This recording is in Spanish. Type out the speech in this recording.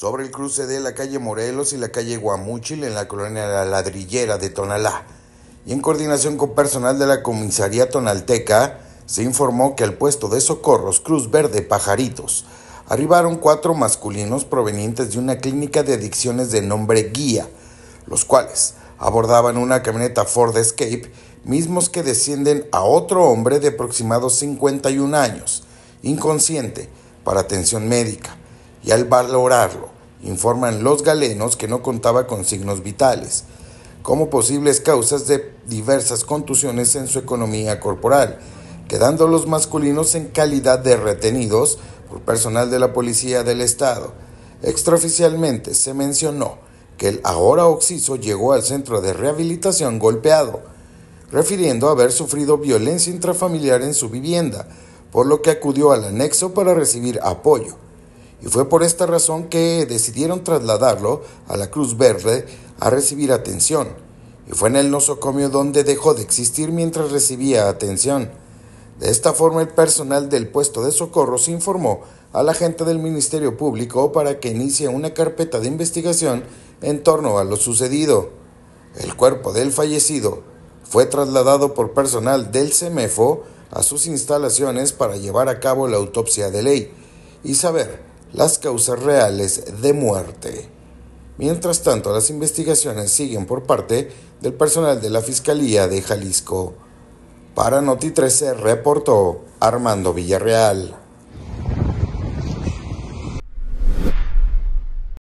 sobre el cruce de la calle Morelos y la calle Guamúchil en la colonia La Ladrillera de Tonalá. Y en coordinación con personal de la comisaría tonalteca, se informó que al puesto de socorros Cruz Verde Pajaritos arribaron cuatro masculinos provenientes de una clínica de adicciones de nombre Guía, los cuales abordaban una camioneta Ford Escape, mismos que descienden a otro hombre de aproximados 51 años, inconsciente, para atención médica y al valorarlo, informan los galenos que no contaba con signos vitales, como posibles causas de diversas contusiones en su economía corporal, quedando los masculinos en calidad de retenidos por personal de la Policía del Estado. Extraoficialmente se mencionó que el ahora oxiso llegó al centro de rehabilitación golpeado, refiriendo a haber sufrido violencia intrafamiliar en su vivienda, por lo que acudió al anexo para recibir apoyo y fue por esta razón que decidieron trasladarlo a la Cruz Verde a recibir atención, y fue en el nosocomio donde dejó de existir mientras recibía atención. De esta forma el personal del puesto de socorro se informó a la gente del Ministerio Público para que inicie una carpeta de investigación en torno a lo sucedido. El cuerpo del fallecido fue trasladado por personal del CEMEFO a sus instalaciones para llevar a cabo la autopsia de ley y saber las causas reales de muerte. Mientras tanto, las investigaciones siguen por parte del personal de la Fiscalía de Jalisco. Para Noti 13 reportó Armando Villarreal.